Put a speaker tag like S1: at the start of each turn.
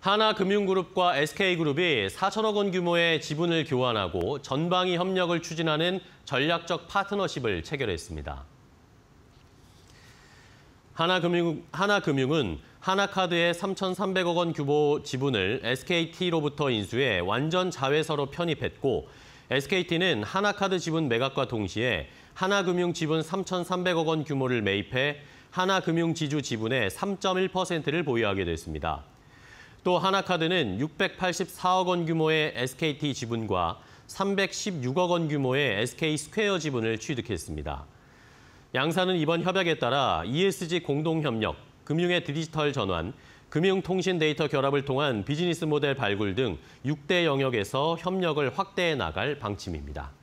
S1: 하나금융그룹과 SK그룹이 4천억 원 규모의 지분을 교환하고 전방위 협력을 추진하는 전략적 파트너십을 체결했습니다. 하나금융, 하나금융은 하나카드의 3,300억 원 규모 지분을 SKT로부터 인수해 완전 자회사로 편입했고 SKT는 하나카드 지분 매각과 동시에 하나금융 지분 3,300억 원 규모를 매입해 하나금융지주 지분의 3.1%를 보유하게 됐습니다. 또 하나카드는 684억 원 규모의 SKT 지분과 316억 원 규모의 SK스퀘어 지분을 취득했습니다. 양사는 이번 협약에 따라 ESG 공동협력, 금융의 디지털 전환, 금융통신 데이터 결합을 통한 비즈니스 모델 발굴 등 6대 영역에서 협력을 확대해 나갈 방침입니다.